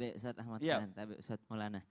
به Ustaz Ahmad ya. Kanan, tabe Ustaz Maulana.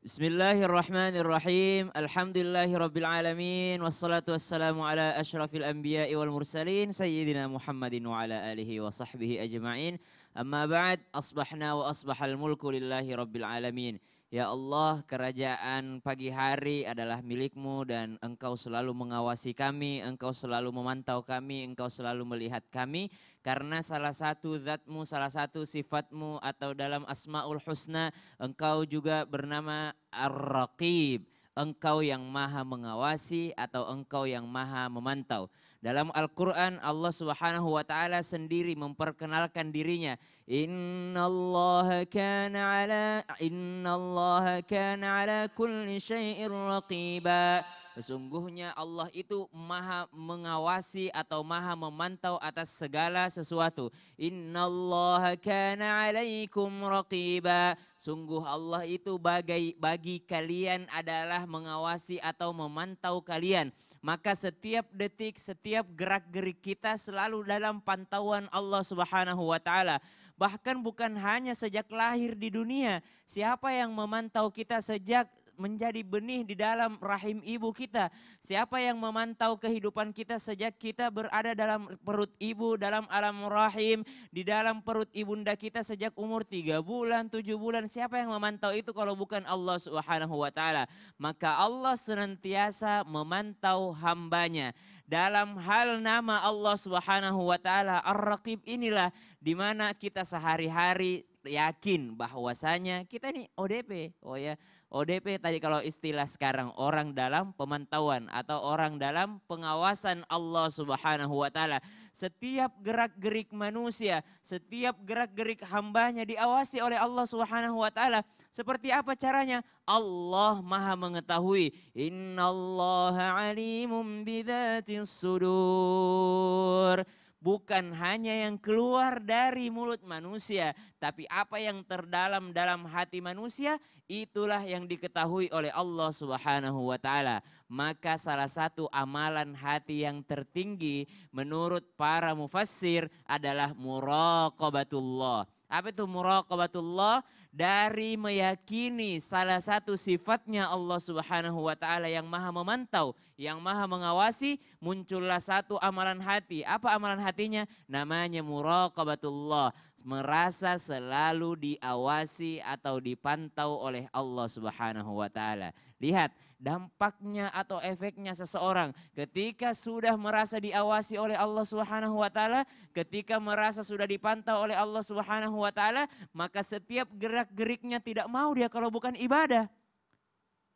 Bismillahirrahmanirrahim. Alhamdulillahirrabbilalamin. Wassalatu wassalamu ala ashrafil anbiya'i wal mursalin. Sayyidina Muhammadin wa ala alihi wa sahbihi ajma'in. Amma ba'd. Asbahna wa asbahal mulku lillahi rabbil alamin. Ya Allah, kerajaan pagi hari adalah milikmu dan engkau selalu mengawasi kami, engkau selalu memantau kami, engkau selalu melihat kami. Karena salah satu zatmu, salah satu sifatmu atau dalam asma'ul husna, engkau juga bernama Ar-Raqib. Engkau yang maha mengawasi atau engkau yang maha memantau. Dalam Al-Quran Allah subhanahu wa ta'ala sendiri memperkenalkan dirinya. Inna Allah kana ala, inna Allah kana ala kulli syai'ir raqiba. Sesungguhnya Allah itu maha mengawasi atau maha memantau atas segala sesuatu. Inna Allah kana alaikum raqiba. Sungguh Allah itu bagai, bagi kalian adalah mengawasi atau memantau kalian. Maka setiap detik, setiap gerak-gerik kita selalu dalam pantauan Allah Subhanahu wa taala. Bahkan bukan hanya sejak lahir di dunia, siapa yang memantau kita sejak menjadi benih di dalam rahim ibu kita. Siapa yang memantau kehidupan kita sejak kita berada dalam perut ibu, dalam alam rahim, di dalam perut ibunda kita sejak umur tiga bulan, tujuh bulan. Siapa yang memantau itu kalau bukan Allah Subhanahu wa taala? Maka Allah senantiasa memantau hambanya dalam hal nama Allah Subhanahu wa taala Ar-Raqib inilah di mana kita sehari-hari yakin bahwasanya kita ini ODP. Oh ya, ODP tadi kalau istilah sekarang orang dalam pemantauan atau orang dalam pengawasan Allah Subhanahu wa taala. Setiap gerak-gerik manusia, setiap gerak-gerik hambanya diawasi oleh Allah Subhanahu wa taala. Seperti apa caranya? Allah Maha mengetahui. Innallaha alimun bidzatis sudur bukan hanya yang keluar dari mulut manusia, tapi apa yang terdalam dalam hati manusia itulah yang diketahui oleh Allah Subhanahu wa taala. Maka salah satu amalan hati yang tertinggi menurut para mufassir adalah muraqabatullah apa itu muraqabatullah? Dari meyakini salah satu sifatnya Allah Subhanahu wa taala yang Maha memantau, yang Maha mengawasi, muncullah satu amalan hati. Apa amalan hatinya? Namanya muraqabatullah merasa selalu diawasi atau dipantau oleh Allah Subhanahu wa taala. Lihat dampaknya atau efeknya seseorang ketika sudah merasa diawasi oleh Allah Subhanahu wa taala, ketika merasa sudah dipantau oleh Allah Subhanahu wa taala, maka setiap gerak-geriknya tidak mau dia kalau bukan ibadah.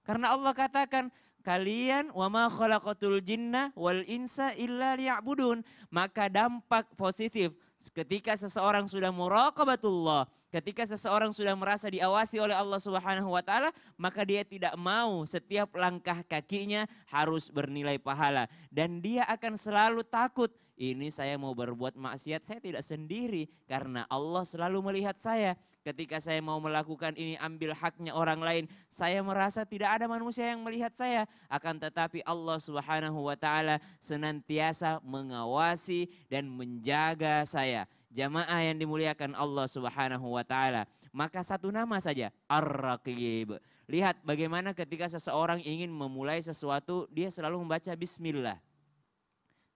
Karena Allah katakan, kalian wama khalaqatul jinna wal insa illa liya'budun. Maka dampak positif Ketika seseorang sudah muraqabatullah, ketika seseorang sudah merasa diawasi oleh Allah Subhanahu wa taala, maka dia tidak mau setiap langkah kakinya harus bernilai pahala dan dia akan selalu takut ini saya mau berbuat maksiat, saya tidak sendiri karena Allah selalu melihat saya. Ketika saya mau melakukan ini ambil haknya orang lain, saya merasa tidak ada manusia yang melihat saya. Akan tetapi Allah Subhanahu wa taala senantiasa mengawasi dan menjaga saya. Jamaah yang dimuliakan Allah Subhanahu wa taala. Maka satu nama saja, Ar-Raqib. Lihat bagaimana ketika seseorang ingin memulai sesuatu, dia selalu membaca bismillah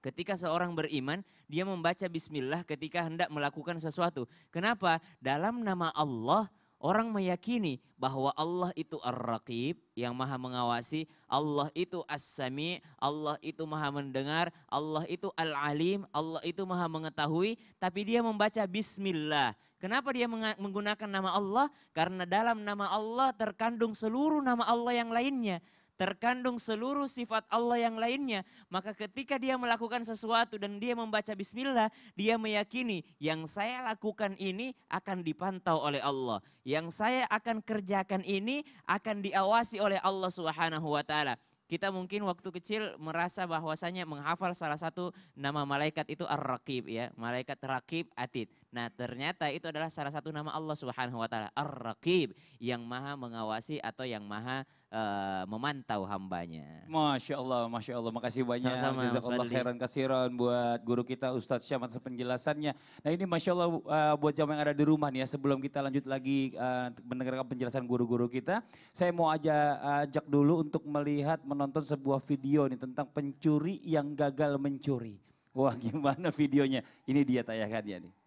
Ketika seorang beriman, dia membaca bismillah ketika hendak melakukan sesuatu. Kenapa? Dalam nama Allah, orang meyakini bahwa Allah itu Ar-Raqib yang maha mengawasi, Allah itu As-Sami, Allah itu maha mendengar, Allah itu Al-Alim, Allah itu maha mengetahui, tapi dia membaca bismillah. Kenapa dia menggunakan nama Allah? Karena dalam nama Allah terkandung seluruh nama Allah yang lainnya terkandung seluruh sifat Allah yang lainnya. Maka ketika dia melakukan sesuatu dan dia membaca bismillah, dia meyakini yang saya lakukan ini akan dipantau oleh Allah. Yang saya akan kerjakan ini akan diawasi oleh Allah Subhanahu wa taala kita mungkin waktu kecil merasa bahwasanya menghafal salah satu nama malaikat itu Ar-Raqib ya, malaikat Raqib Atid. Nah ternyata itu adalah salah satu nama Allah subhanahu wa ta'ala. Ar-Raqib. Yang maha mengawasi atau yang maha uh, memantau hambanya. Masya Allah, Masya Allah. Makasih banyak. Sama -sama, Jazakallah khairan kasiran buat guru kita Ustadz Syamat penjelasannya. Nah ini Masya Allah uh, eh, buat jamaah yang ada di rumah nih ya. Sebelum kita lanjut lagi uh, mendengarkan penjelasan guru-guru kita. Saya mau aja ajak dulu untuk melihat, menonton sebuah video nih tentang pencuri yang gagal mencuri. Wah gimana videonya? Ini dia tayangannya nih.